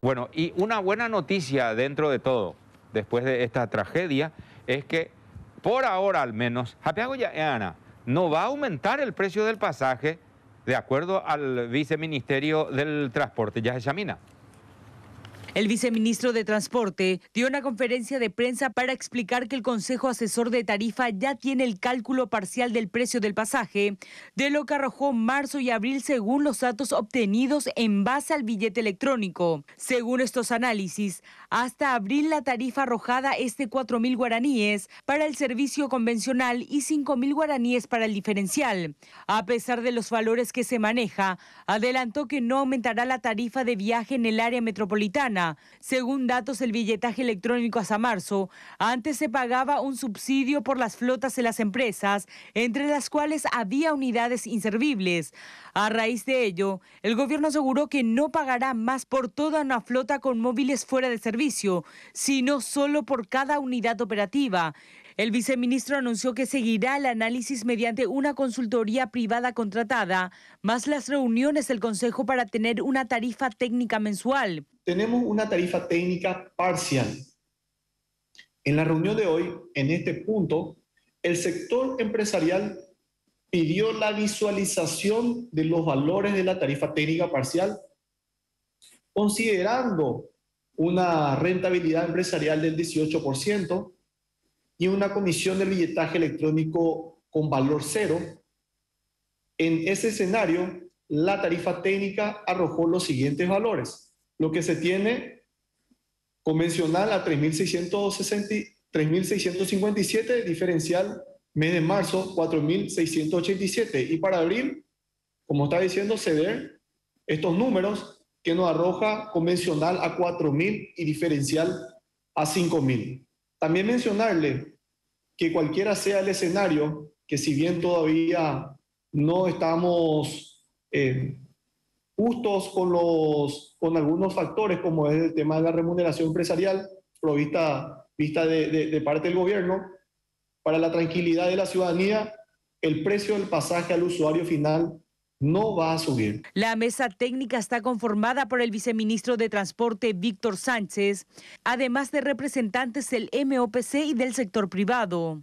Bueno, y una buena noticia dentro de todo, después de esta tragedia, es que por ahora al menos, eh, Ana no va a aumentar el precio del pasaje de acuerdo al viceministerio del transporte, ya se examina. El viceministro de Transporte dio una conferencia de prensa para explicar que el Consejo Asesor de Tarifa ya tiene el cálculo parcial del precio del pasaje, de lo que arrojó marzo y abril según los datos obtenidos en base al billete electrónico. Según estos análisis, hasta abril la tarifa arrojada es de 4.000 guaraníes para el servicio convencional y 5.000 guaraníes para el diferencial. A pesar de los valores que se maneja, adelantó que no aumentará la tarifa de viaje en el área metropolitana según datos del billetaje electrónico hasta marzo, antes se pagaba un subsidio por las flotas de las empresas, entre las cuales había unidades inservibles. A raíz de ello, el gobierno aseguró que no pagará más por toda una flota con móviles fuera de servicio, sino solo por cada unidad operativa. El viceministro anunció que seguirá el análisis mediante una consultoría privada contratada, más las reuniones del Consejo para tener una tarifa técnica mensual. Tenemos una tarifa técnica parcial. En la reunión de hoy, en este punto, el sector empresarial pidió la visualización de los valores de la tarifa técnica parcial, considerando una rentabilidad empresarial del 18%, y una comisión de billetaje electrónico con valor cero. En ese escenario, la tarifa técnica arrojó los siguientes valores. Lo que se tiene convencional a 3.657, diferencial mes de marzo 4.687 y para abril, como está diciendo CEDER, estos números que nos arroja convencional a 4.000 y diferencial a 5.000. También mencionarle que cualquiera sea el escenario, que si bien todavía no estamos eh, justos con, algunos factores, como es el tema de la remuneración empresarial, provista vista de, de parte del gobierno, para la tranquilidad de la ciudadanía, el precio del pasaje al usuario final no va a subir. La mesa técnica está conformada por el viceministro de Transporte Víctor Sánchez, además de representantes del MOPC y del sector privado.